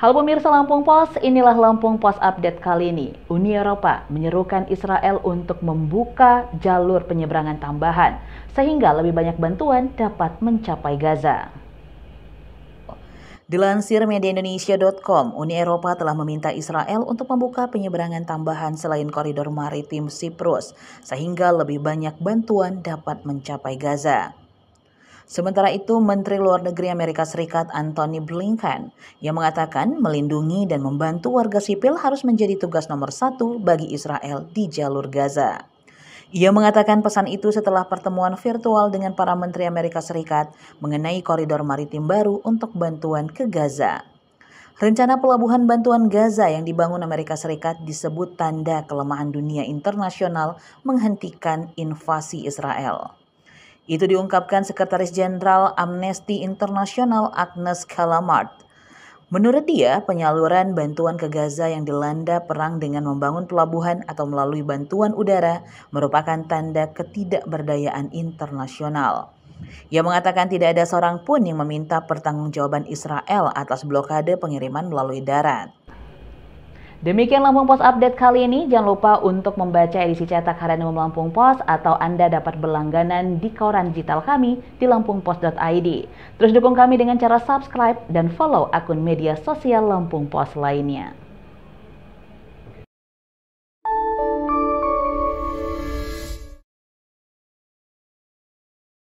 Halo pemirsa Lampung Pos, inilah Lampung Pos update kali ini. Uni Eropa menyerukan Israel untuk membuka jalur penyeberangan tambahan sehingga lebih banyak bantuan dapat mencapai Gaza. Dilansir mediaindonesia.com, Uni Eropa telah meminta Israel untuk membuka penyeberangan tambahan selain koridor maritim Siprus, sehingga lebih banyak bantuan dapat mencapai Gaza. Sementara itu, Menteri Luar Negeri Amerika Serikat Antony Blinken yang mengatakan melindungi dan membantu warga sipil harus menjadi tugas nomor satu bagi Israel di jalur Gaza. Ia mengatakan pesan itu setelah pertemuan virtual dengan para menteri Amerika Serikat mengenai koridor maritim baru untuk bantuan ke Gaza. Rencana pelabuhan bantuan Gaza yang dibangun Amerika Serikat disebut tanda kelemahan dunia internasional menghentikan invasi Israel. Itu diungkapkan Sekretaris Jenderal Amnesty International Agnes Kalamart. Menurut dia, penyaluran bantuan ke Gaza yang dilanda perang dengan membangun pelabuhan atau melalui bantuan udara merupakan tanda ketidakberdayaan internasional. Ia mengatakan tidak ada seorang pun yang meminta pertanggungjawaban Israel atas blokade pengiriman melalui darat. Demikian Lampung Pos Update kali ini. Jangan lupa untuk membaca edisi cetak harian Lampung Pos atau Anda dapat berlangganan di koran digital kami di lampungpos.id. Terus dukung kami dengan cara subscribe dan follow akun media sosial Lampung Pos lainnya.